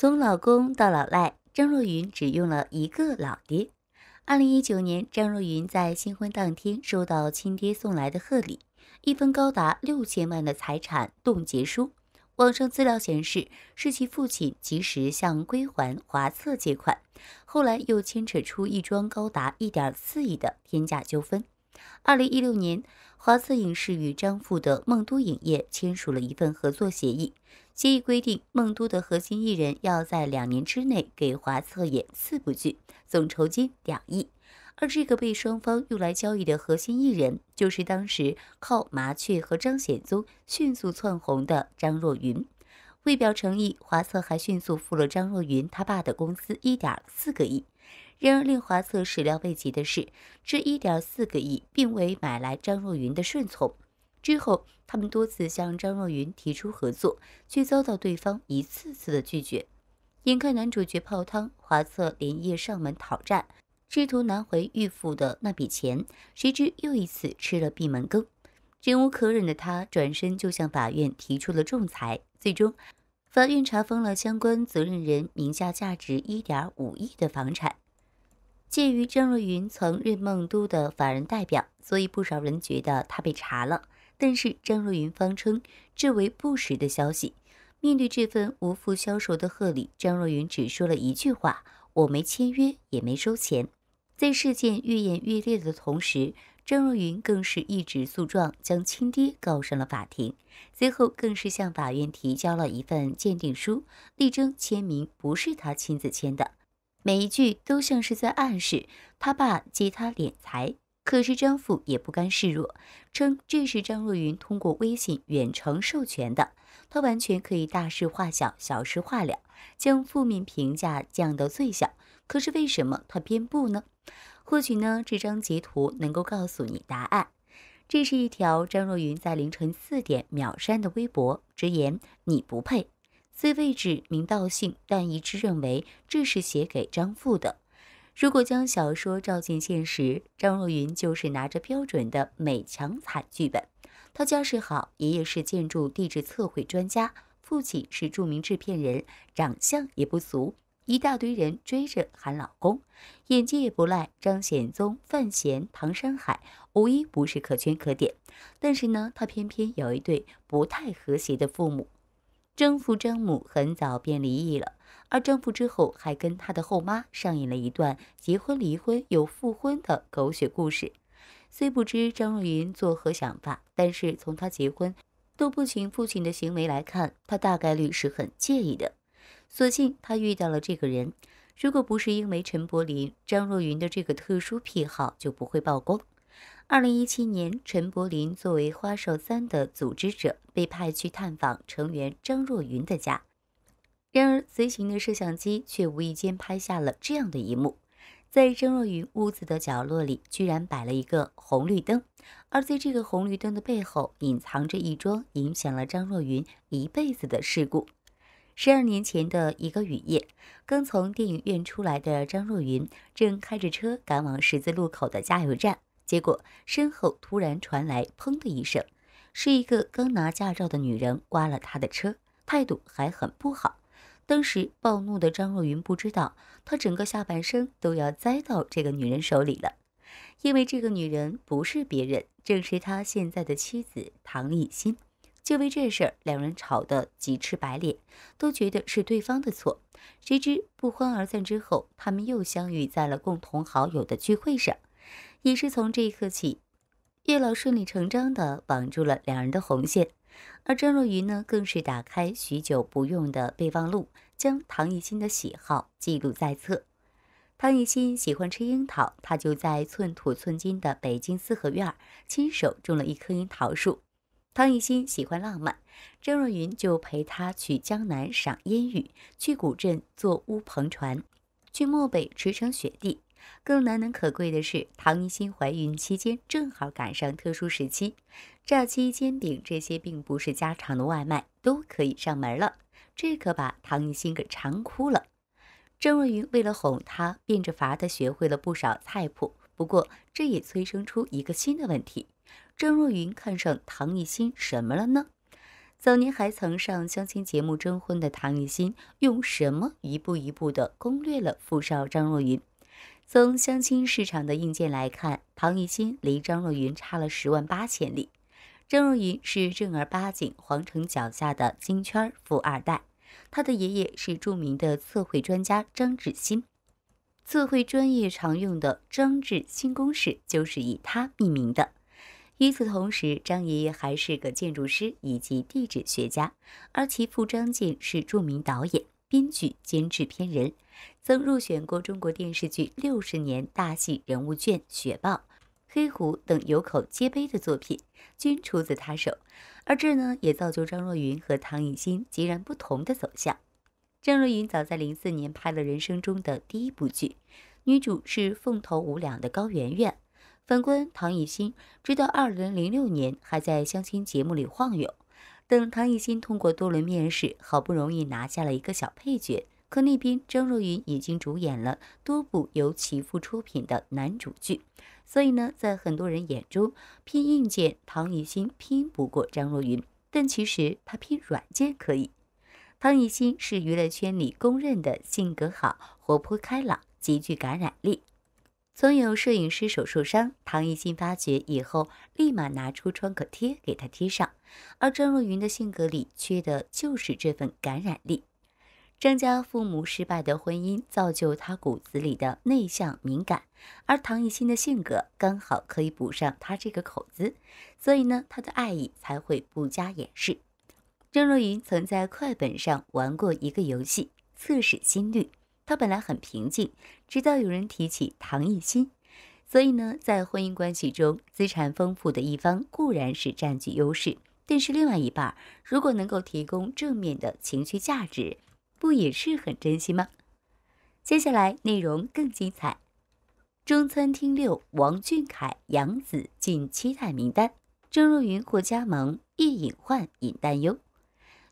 从老公到老赖，张若昀只用了一个老爹。二零一九年，张若昀在新婚当天收到亲爹送来的贺礼，一份高达六千万的财产冻结书。网上资料显示，是其父亲及时向归还华策借款，后来又牵扯出一桩高达一点四亿的天价纠纷。二零一六年，华策影视与张富的梦都影业签署了一份合作协议。协议规定，梦都的核心艺人要在两年之内给华策演四部剧，总酬金两亿。而这个被双方用来交易的核心艺人，就是当时靠《麻雀》和《张显宗》迅速窜红的张若昀。为表诚意，华策还迅速付了张若昀他爸的公司一点四个亿。然而，令华策始料未及的是，这一点四个亿并未买来张若昀的顺从。之后，他们多次向张若昀提出合作，却遭到对方一次次的拒绝。眼看男主角泡汤，华策连夜上门讨债，试图拿回预付的那笔钱，谁知又一次吃了闭门羹。忍无可忍的他，转身就向法院提出了仲裁。最终，法院查封了相关责任人名下价值一点五亿的房产。鉴于张若昀曾任梦都的法人代表，所以不少人觉得他被查了。但是张若昀方称这为不实的消息。面对这份无福消受的贺礼，张若昀只说了一句话：“我没签约，也没收钱。”在事件愈演愈烈的同时，张若昀更是一纸诉状将亲爹告上了法庭。随后更是向法院提交了一份鉴定书，力争签名不是他亲自签的。每一句都像是在暗示他爸借他敛财，可是张父也不甘示弱，称这是张若昀通过微信远程授权的，他完全可以大事化小，小事化了，将负面评价降到最小。可是为什么他编不呢？或许呢，这张截图能够告诉你答案。这是一条张若昀在凌晨四点秒删的微博，直言你不配。虽未指名道姓，但一致认为这是写给张父的。如果将小说照进现实，张若昀就是拿着标准的美强惨剧本。他家世好，爷爷是建筑地质测绘专家，父亲是著名制片人，长相也不俗，一大堆人追着喊老公，演技也不赖，张显宗、范闲、唐山海无一不是可圈可点。但是呢，他偏偏有一对不太和谐的父母。张父张母很早便离异了，而张父之后还跟他的后妈上演了一段结婚、离婚、又复婚的狗血故事。虽不知张若昀作何想法，但是从他结婚都不请父亲的行为来看，他大概率是很介意的。所幸他遇到了这个人，如果不是因为陈柏霖，张若昀的这个特殊癖好就不会曝光。二零一七年，陈柏霖作为《花少三》的组织者，被派去探访成员张若昀的家。然而，随行的摄像机却无意间拍下了这样的一幕：在张若昀屋子的角落里，居然摆了一个红绿灯。而在这个红绿灯的背后，隐藏着一桩影响了张若昀一辈子的事故。十二年前的一个雨夜，刚从电影院出来的张若昀，正开着车赶往十字路口的加油站。结果，身后突然传来“砰”的一声，是一个刚拿驾照的女人刮了他的车，态度还很不好。当时暴怒的张若昀不知道，他整个下半生都要栽到这个女人手里了，因为这个女人不是别人，正是他现在的妻子唐艺昕。就为这事儿，两人吵得急赤白脸，都觉得是对方的错。谁知不欢而散之后，他们又相遇在了共同好友的聚会上。也是从这一刻起，叶老顺理成章的绑住了两人的红线，而张若昀呢，更是打开许久不用的备忘录，将唐艺昕的喜好记录在册。唐艺昕喜欢吃樱桃，他就在寸土寸金的北京四合院儿亲手种了一棵樱桃树。唐艺昕喜欢浪漫，张若昀就陪他去江南赏烟雨，去古镇坐乌篷船，去漠北驰骋雪地。更难能可贵的是，唐艺昕怀孕期间正好赶上特殊时期，炸鸡、煎饼这些并不是家常的外卖都可以上门了，这可把唐艺昕给馋哭了。张若昀为了哄她，变着法的学会了不少菜谱。不过这也催生出一个新的问题：张若昀看上唐艺昕什么了呢？早年还曾上相亲节目征婚的唐艺昕，用什么一步一步的攻略了富少张若昀？从相亲市场的硬件来看，唐艺昕离张若昀差了十万八千里。张若昀是正儿八经皇城脚下的金圈富二代，他的爷爷是著名的测绘专家张志新，测绘专业常用的张志新公式就是以他命名的。与此同时，张爷爷还是个建筑师以及地质学家，而其父张健是著名导演、编剧兼制片人。曾入选过中国电视剧六十年大戏人物卷，《雪豹》《黑狐》等有口皆碑的作品均出自他手，而这呢也造就张若昀和唐艺昕截然不同的走向。张若昀早在零四年拍了人生中的第一部剧，女主是凤头无两的高圆圆。反观唐艺昕，直到二零零六年还在相亲节目里晃悠。等唐艺昕通过多轮面试，好不容易拿下了一个小配角。可那边张若昀已经主演了多部由其父出品的男主剧，所以呢，在很多人眼中拼硬件，唐艺昕拼不过张若昀，但其实他拼软件可以。唐艺昕是娱乐圈里公认的性格好、活泼开朗、极具感染力。曾有摄影师手受伤，唐艺昕发觉以后，立马拿出创可贴给他贴上。而张若昀的性格里缺的就是这份感染力。张家父母失败的婚姻造就他骨子里的内向敏感，而唐艺昕的性格刚好可以补上他这个口子，所以呢，他的爱意才会不加掩饰。郑若愚曾在快本上玩过一个游戏，测试心率。他本来很平静，直到有人提起唐艺昕。所以呢，在婚姻关系中，资产丰富的一方固然是占据优势，但是另外一半如果能够提供正面的情绪价值。不也是很珍惜吗？接下来内容更精彩，《中餐厅六》王俊凯、杨紫进期待名单，郑若云或加盟，叶隐患引担忧。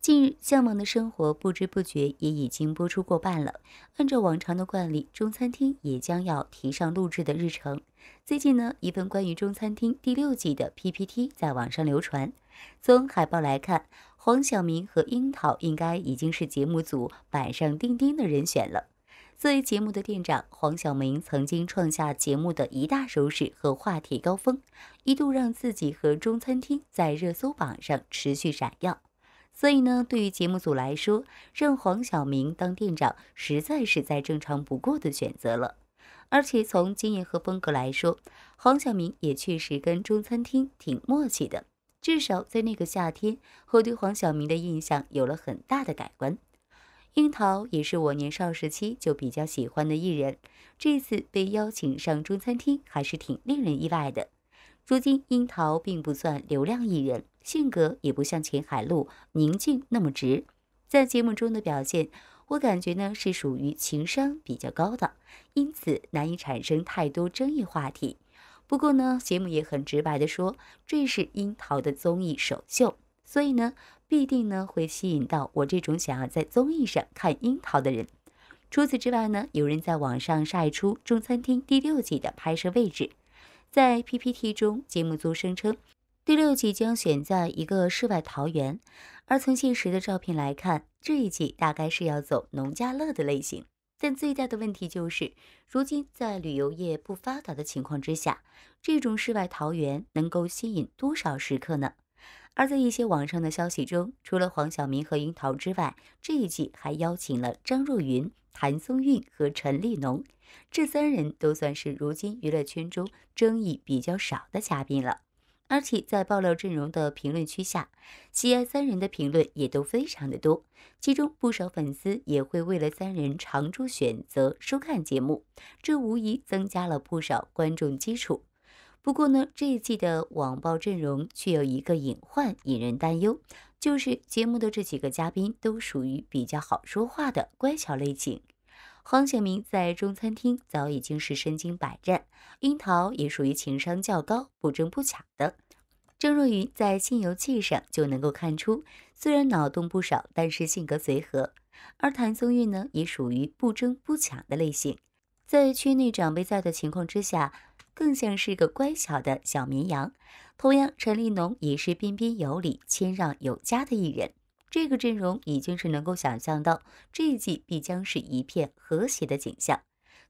近日，《向往的生活》不知不觉也已经播出过半了，按照往常的惯例，《中餐厅》也将要提上录制的日程。最近呢，一份关于《中餐厅》第六季的 PPT 在网上流传，从海报来看。黄晓明和樱桃应该已经是节目组板上钉钉的人选了。作为节目的店长，黄晓明曾经创下节目的一大收视和话题高峰，一度让自己和中餐厅在热搜榜上持续闪耀。所以呢，对于节目组来说，让黄晓明当店长实在是再正常不过的选择了。而且从经验和风格来说，黄晓明也确实跟中餐厅挺默契的。至少在那个夏天，我对黄晓明的印象有了很大的改观。樱桃也是我年少时期就比较喜欢的艺人，这次被邀请上中餐厅还是挺令人意外的。如今樱桃并不算流量艺人，性格也不像秦海璐、宁静那么直，在节目中的表现，我感觉呢是属于情商比较高的，因此难以产生太多争议话题。不过呢，节目也很直白的说，这是樱桃的综艺首秀，所以呢，必定呢会吸引到我这种想要在综艺上看樱桃的人。除此之外呢，有人在网上晒出《中餐厅》第六季的拍摄位置，在 PPT 中，节目组声称第六季将选在一个世外桃源，而从现实的照片来看，这一季大概是要走农家乐的类型。但最大的问题就是，如今在旅游业不发达的情况之下，这种世外桃源能够吸引多少食客呢？而在一些网上的消息中，除了黄晓明和樱桃之外，这一季还邀请了张若昀、谭松韵和陈立农，这三人都算是如今娱乐圈中争议比较少的嘉宾了。而且在爆料阵容的评论区下，喜爱三人的评论也都非常的多，其中不少粉丝也会为了三人常驻选择收看节目，这无疑增加了不少观众基础。不过呢，这一季的网爆阵容却有一个隐患引人担忧，就是节目的这几个嘉宾都属于比较好说话的乖巧类型。黄晓明在中餐厅早已经是身经百战，樱桃也属于情商较高、不争不抢的。郑若云在新游记上就能够看出，虽然脑洞不少，但是性格随和。而谭松韵呢，也属于不争不抢的类型，在区内长辈在的情况之下，更像是个乖巧的小绵羊。同样，陈立农也是彬彬有礼、谦让有加的艺人。这个阵容已经是能够想象到这一季必将是一片和谐的景象，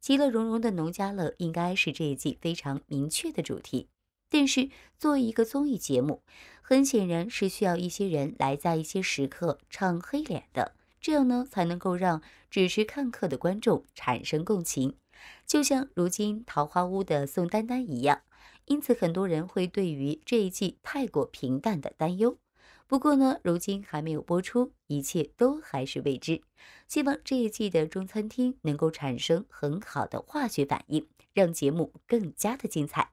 其乐融融的农家乐应该是这一季非常明确的主题。但是，作为一个综艺节目，很显然是需要一些人来在一些时刻唱黑脸的，这样呢才能够让只是看客的观众产生共情，就像如今《桃花坞》的宋丹丹一样。因此，很多人会对于这一季太过平淡的担忧。不过呢，如今还没有播出，一切都还是未知。希望这一季的《中餐厅》能够产生很好的化学反应，让节目更加的精彩。